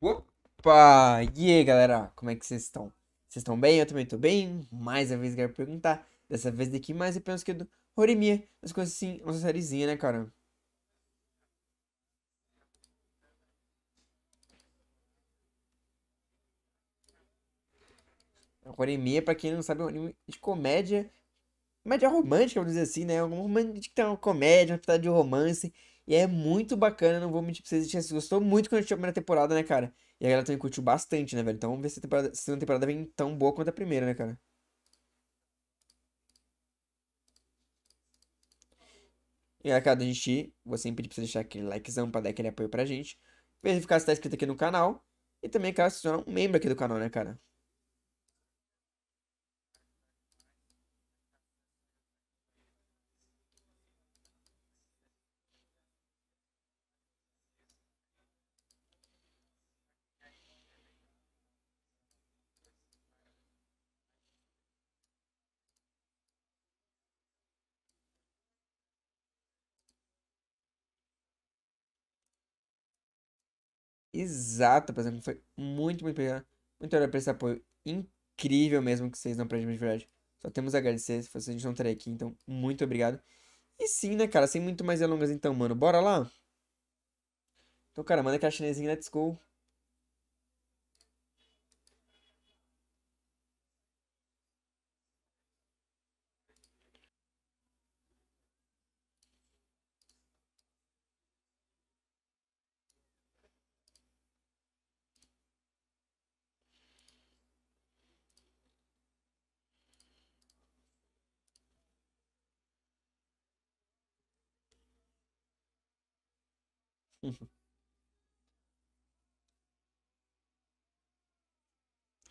Opa! E aí, galera? Como é que vocês estão? Vocês estão bem? Eu também estou bem. Mais uma vez quero perguntar. Dessa vez daqui mais apenas que é do Horimiya. As coisas assim, uma sériezinha, né, cara? Horimiya, pra quem não sabe, é um anime de comédia. Comédia romântica, vamos dizer assim, né? Um romântico, então, comédia, uma pitada de romance e é muito bacana, não vou mentir pra vocês. A assim, gente gostou muito quando a gente tinha a primeira temporada, né, cara? E a galera também curtiu bastante, né, velho? Então vamos ver se a, temporada, temporada vem tão boa quanto a primeira, né, cara? E aí, cara, a gente, você sempre precisa deixar aquele likezão pra dar aquele apoio pra gente. Verificar se tá inscrito aqui no canal. E também, cara, se tornar um membro aqui do canal, né, cara? exata, por exemplo, foi muito, muito obrigado. Muito obrigado por esse apoio incrível mesmo que vocês não aprendem de verdade. Só temos a agradecer, se vocês não estarem aqui, então muito obrigado. E sim, né, cara, sem muito mais delongas então, mano, bora lá? Então, cara, manda aquela chinesinha, let's go.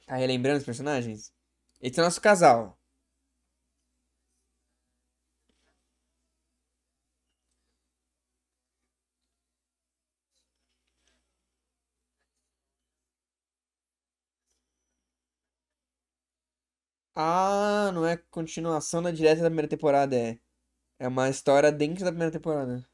tá relembrando os personagens? Esse é o nosso casal. Ah, não é continuação da direta da primeira temporada, é. É uma história dentro da primeira temporada.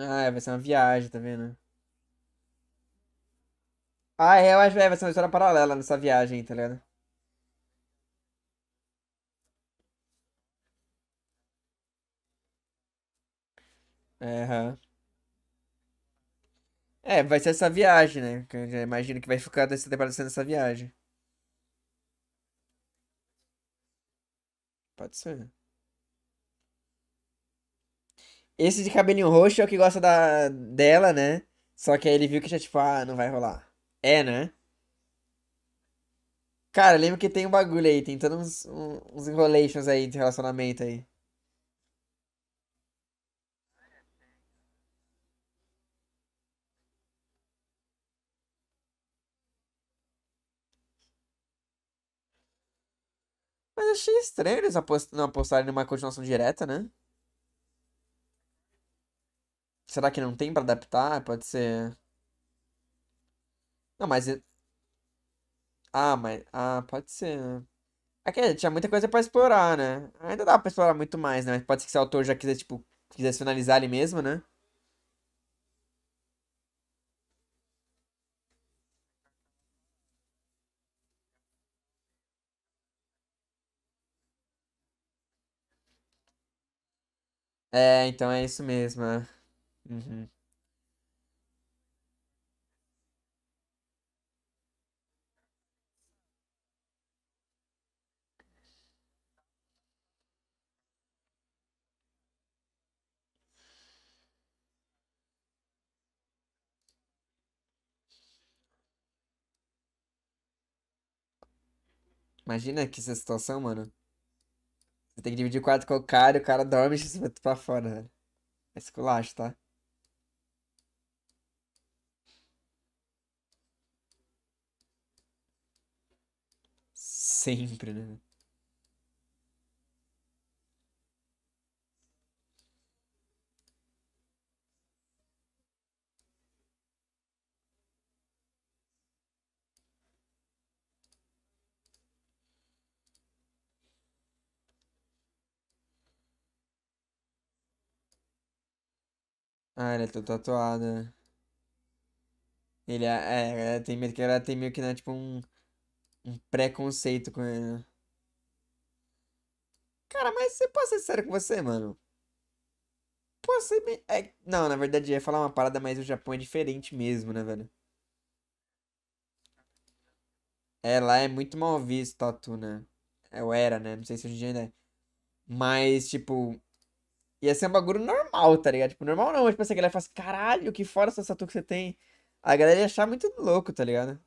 Ah, é, vai ser uma viagem, tá vendo? Ah, é, eu acho que é, vai ser uma história paralela nessa viagem, tá ligado? É, É, vai ser essa viagem, né? Que eu já imagino que vai ficar desse temporada sendo essa viagem. Pode ser. Esse de cabelinho roxo é o que gosta da, dela, né? Só que aí ele viu que já, tipo, ah, não vai rolar. É, né? Cara, lembro que tem um bagulho aí, tem todos uns, uns enrolations aí de relacionamento aí. Mas achei estranho eles apost não apostarem numa continuação direta, né? Será que não tem para adaptar? Pode ser. Não, mas. Ah, mas. Ah, pode ser, né? É que tinha muita coisa para explorar, né? Ainda dá pra explorar muito mais, né? Mas pode ser que o autor já quiser, tipo, quisesse finalizar ali mesmo, né? É, então é isso mesmo. É. Uhum. Imagina que essa situação, mano. Você tem que dividir quatro quarto com o cara e o cara dorme e você vai pra fora, velho. É esculacho, tá? sempre, né? Ah, ela é toda tatuada. Né? Ele é, é, é tem medo que ela tem meio que, né, tipo um um preconceito com ele. Né? Cara, mas você pode ser sério com você, mano? Pode ser bem... É... Não, na verdade, ia falar uma parada, mas o Japão é diferente mesmo, né, velho? É, lá é muito mal visto tatu, tá, né? Eu é era, né? Não sei se hoje em dia ainda é. Mas, tipo... Ia ser um bagulho normal, tá ligado? Tipo, normal não, mas tipo assim, a galera fala assim, caralho, que fora essa tatu que você tem. A galera ia achar muito louco, tá ligado?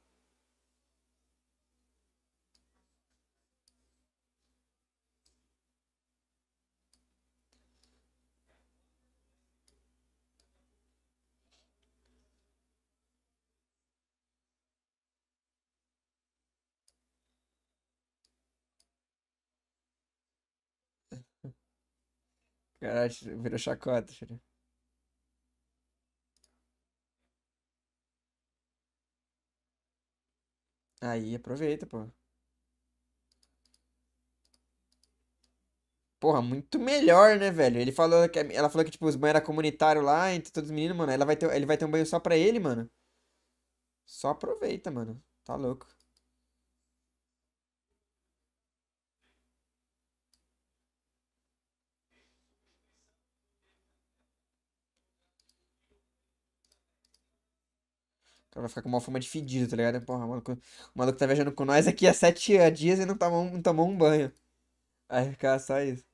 Caralho, virou chacota, filho. Aí, aproveita, pô. Porra, muito melhor, né, velho? Ele falou que ela falou que tipo os banhos eram comunitários lá entre todos os meninos, mano. Ela vai ter, ele vai ter um banho só pra ele, mano. Só aproveita, mano. Tá louco. cara então vai ficar com uma fama de fedido, tá ligado? Porra, o maluco, o maluco tá viajando com nós aqui há sete ah, dias e não tomou, não tomou um banho. Vai ficar só isso.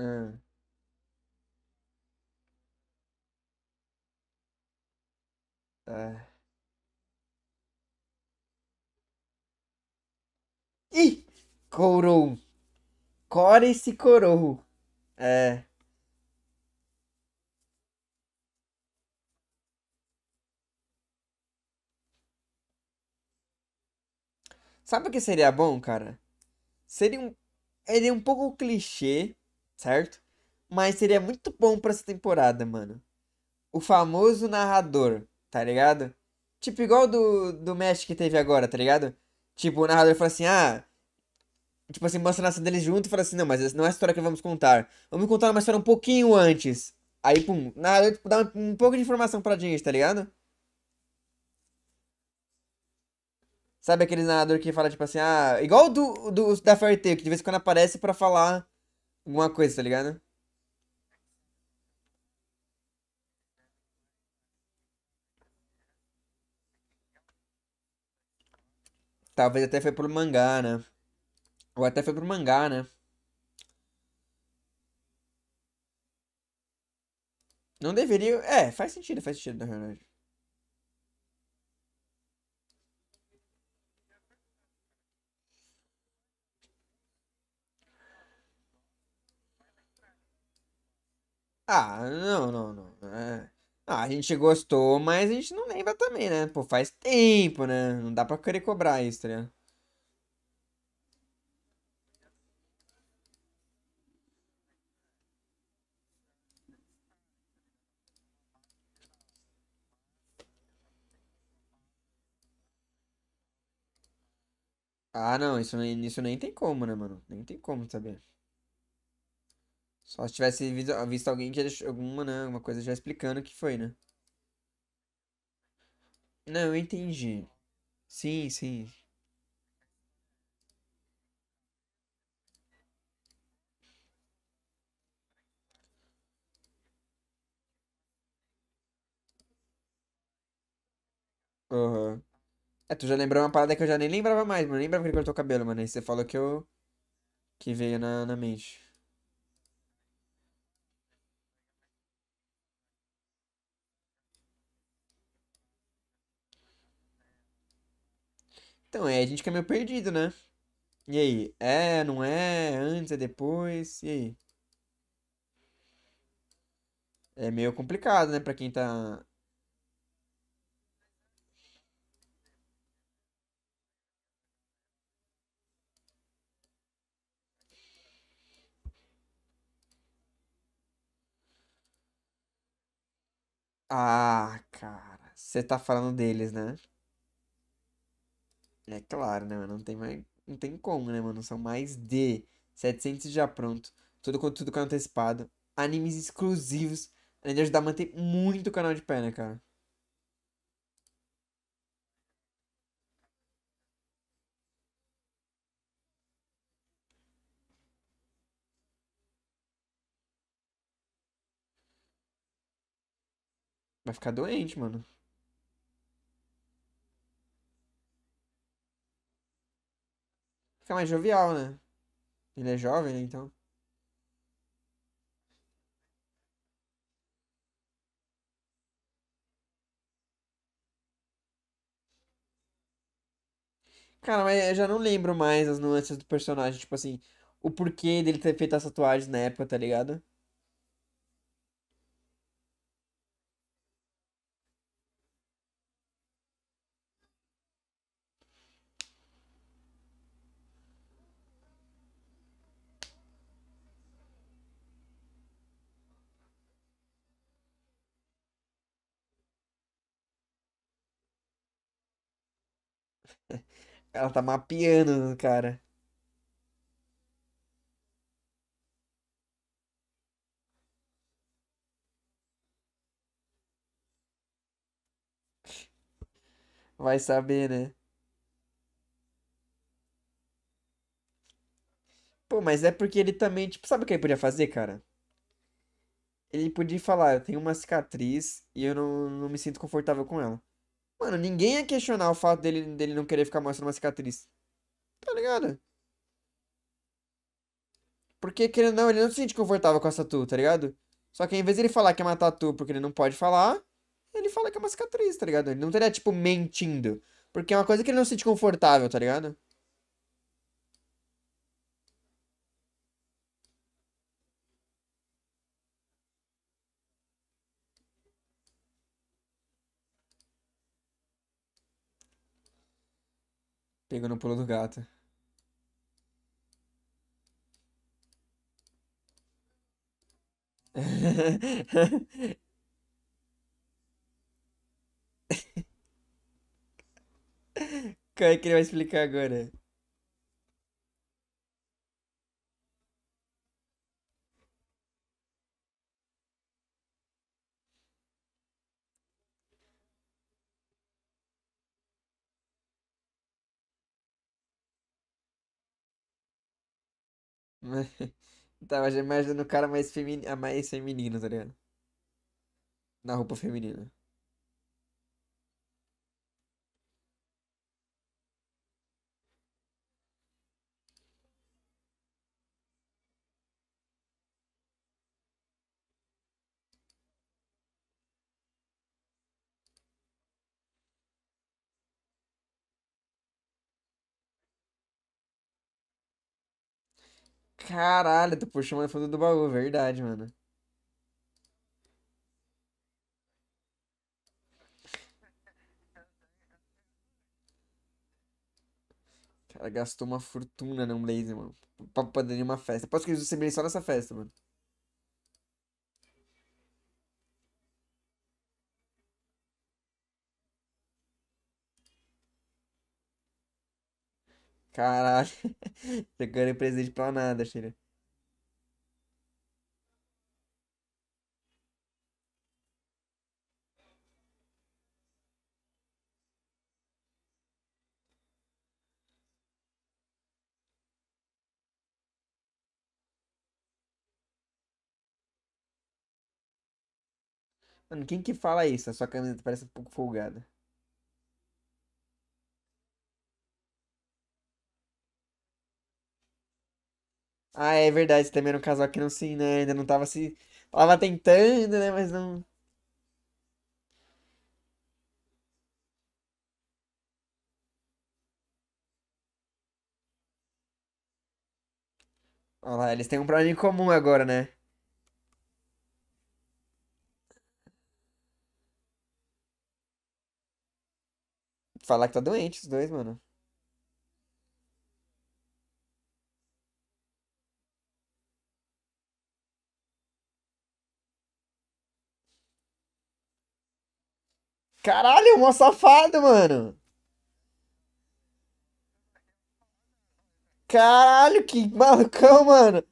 Hum. É. Ih! Corou. Core se corou. É. Sabe o que seria bom, cara? Seria um. Ele é um pouco clichê, certo? Mas seria muito bom pra essa temporada, mano. O famoso narrador tá ligado? Tipo, igual do, do match que teve agora, tá ligado? Tipo, o narrador fala assim, ah. Tipo assim, mostra a nação deles junto e fala assim, não, mas essa não é a história que vamos contar. Vamos contar uma história um pouquinho antes. Aí, pum, o narrador tipo, dá um, um pouco de informação pra gente, tá ligado? Sabe aquele narrador que fala, tipo assim, ah. Igual do, do da Fairy Tail, que de vez em quando aparece pra falar alguma coisa, tá ligado? Talvez até foi pro mangá, né? Ou até foi pro mangá, né? Não deveria. É, faz sentido, faz sentido, na verdade. Ah, não, não, não. É. Ah, a gente gostou, mas a gente não lembra também, né? Pô, faz tempo, né? Não dá pra querer cobrar isso, né? Ah, não, isso, isso nem tem como, né, mano? Nem tem como saber. Só se tivesse visto alguém que deixou alguma, né? Alguma coisa já explicando o que foi, né? Não, eu entendi. Sim, sim. Aham. É, tu já lembrou uma parada que eu já nem lembrava mais, mano. nem lembrava que ele cortou o cabelo, mano. Aí você falou que eu. que veio na, na mente. Então, é, a gente fica é meio perdido, né? E aí? É, não é? Antes, é depois? E aí? É meio complicado, né? Pra quem tá. Ah, cara. Você tá falando deles, né? É claro, né, mano? Não tem, mais, não tem como, né, mano? São mais de 700 já pronto. tudo tudo canal antecipado. Animes exclusivos. Além de ajudar a manter muito o canal de pé, né, cara? Vai ficar doente, mano. fica mais jovial, né? Ele é jovem, né? então. Cara, mas eu já não lembro mais as nuances do personagem, tipo assim, o porquê dele ter feito as tatuagens na época, tá ligado? Ela tá mapeando, cara. Vai saber, né? Pô, mas é porque ele também, tipo, sabe o que ele podia fazer, cara? Ele podia falar, eu tenho uma cicatriz e eu não, não me sinto confortável com ela. Mano, ninguém ia questionar o fato dele, dele não querer ficar mostrando uma cicatriz. Tá ligado? Porque, querendo não, ele não se sente confortável com essa tatu, tá ligado? Só que em vez de ele falar que é uma tatu porque ele não pode falar, ele fala que é uma cicatriz, tá ligado? Ele não teria, tipo, mentindo. Porque é uma coisa que ele não se sente confortável, tá ligado? Pegou no pulo do gato. Como é que ele vai explicar agora? Tá, mas, tava é já imaginando o cara mais, a mais feminino, tá ligado? Na roupa feminina. Caralho, tu puxou uma fundo do baú, verdade, mano. Cara, gastou uma fortuna num blazer, mano. Pra poder ir uma festa. Posso que eles receberem só nessa festa, mano. Caralho. Tô ganha presente pra nada, filha. Mano, quem que fala isso? A sua camisa tá parece um pouco folgada. Ah, é verdade, também era um casal que não se, né, ainda não tava se... Tava tentando, né, mas não... Olha lá, eles têm um problema em comum agora, né? Falar que tá doente os dois, mano. Caralho, uma é safado, mano. Caralho, que malucão, mano.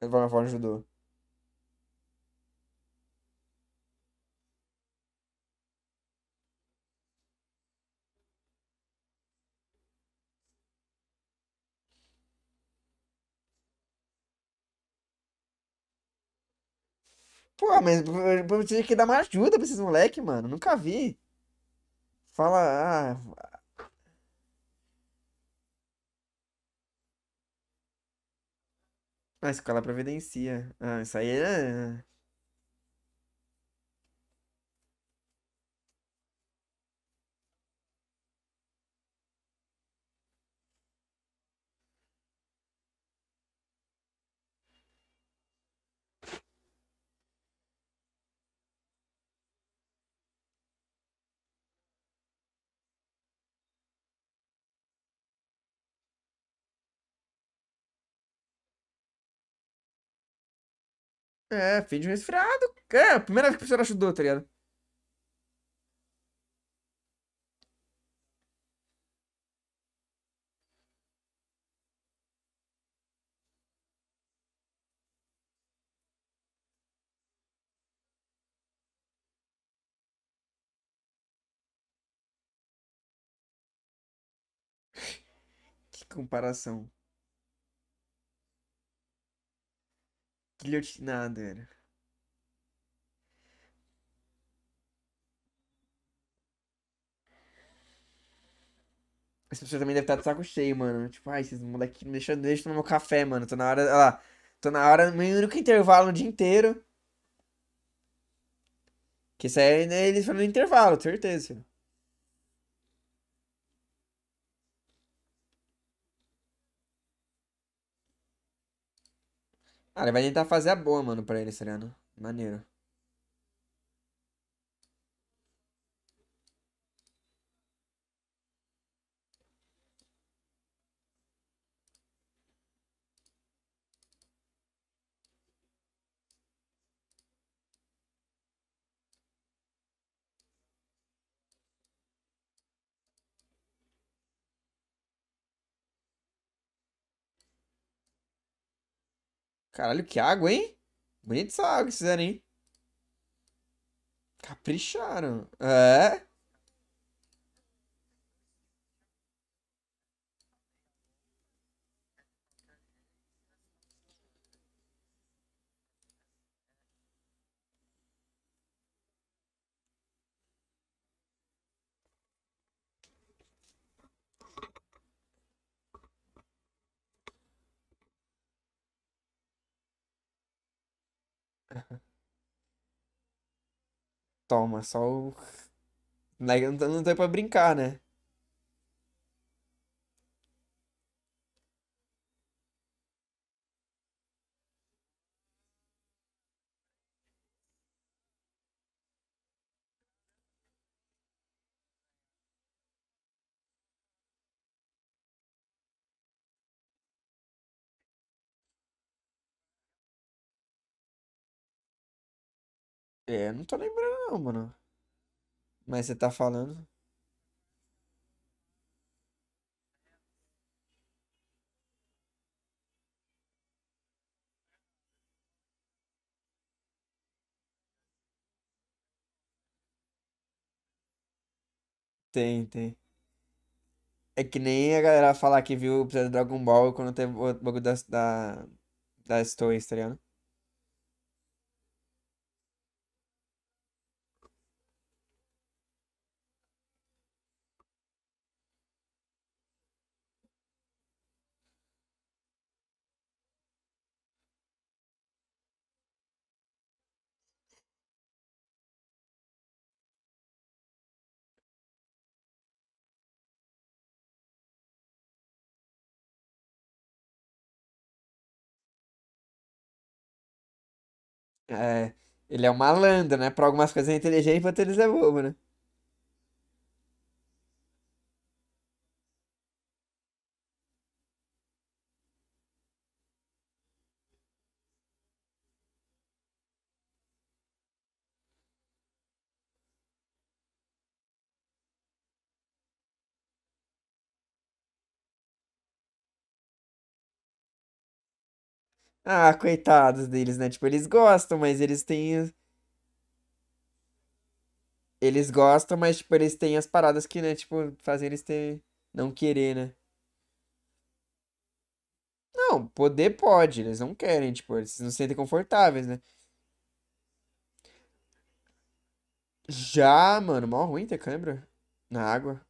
Ele vai levar judô. Pô, mas eu preciso que dar uma ajuda pra esses moleque, mano. Nunca vi. Fala, ah, A escola providencia. Ah, isso aí é. É, fim de um resfriado. É, a primeira vez que o senhor ajudou, tá ligado? Que comparação. nada, era. Essa pessoa também deve estar de saco cheio, mano. Tipo, ai, esses moleque me deixa, deixa tomar meu café, mano. Tô na hora, olha lá. Tô na hora, meu único intervalo no dia inteiro. Que isso aí né, eles foram no intervalo, certeza. ele vai tentar fazer a boa, mano, pra ele esse tá ano. Maneiro. Caralho, que água, hein? Bonita essa água que fizeram, hein? Capricharam. É. Toma, só o. Não é tem pra brincar, né? É, não tô lembrando não, mano. Mas você tá falando. Tem, tem. É que nem a galera falar que viu o episódio do Dragon Ball quando teve o bagulho da da, das torres, tá ligado? É, ele é um malandro, né? Pra algumas coisas é inteligente, pra outras é bobo, né? Ah, coitados deles, né? Tipo, eles gostam, mas eles têm. Eles gostam, mas, tipo, eles têm as paradas que, né? Tipo, fazem eles ter. Não querer, né? Não, poder pode, eles não querem, tipo, eles não se sentem confortáveis, né? Já, mano, mó ruim ter câimbra na água.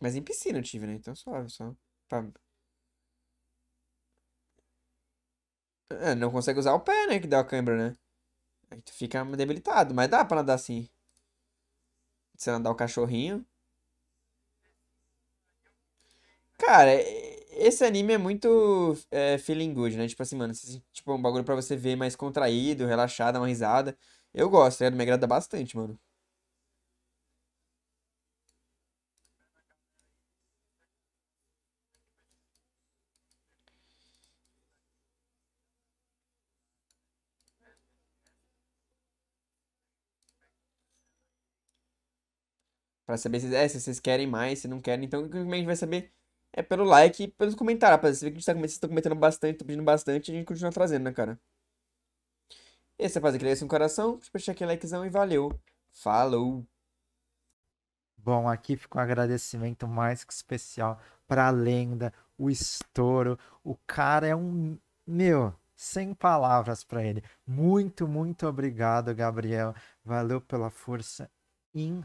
Mas em piscina eu tive, né? Então suave, só. Pra... É, não consegue usar o pé, né? Que dá a câimbra, né? Aí tu fica debilitado, mas dá pra nadar assim. Você nadar o cachorrinho. Cara, esse anime é muito é, feeling good, né? Tipo assim, mano, tipo, é um bagulho pra você ver mais contraído, relaxado, uma risada. Eu gosto, né? Me agrada bastante, mano. para saber se, é, se vocês querem mais, se não querem. Então, o que a gente vai saber é pelo like e pelos comentários, rapaz. Você vê que a gente tá, vocês estão comentando bastante, estão pedindo bastante, a gente continua trazendo, né, cara? Esse rapaz aqui um coração, deixa aquele likezão e valeu. Falou! Bom, aqui fica um agradecimento mais que especial para a lenda, o estouro. O cara é um. Meu, sem palavras para ele. Muito, muito obrigado, Gabriel. Valeu pela força in